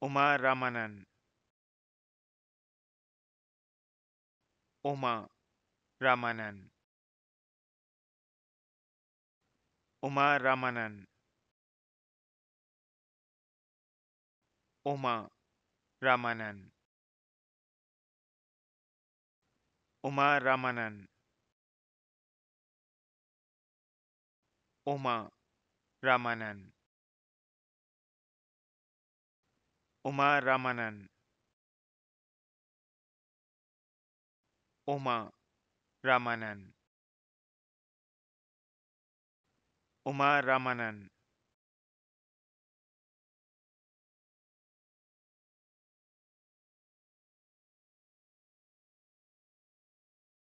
Uma Ramanan. Uma Ramanan. Uma Ramanan. Uma Ramanan. Uma Ramanan. Uma Ramanan. Uma Ramanan. Uma Ramanan. Uma Ramanan.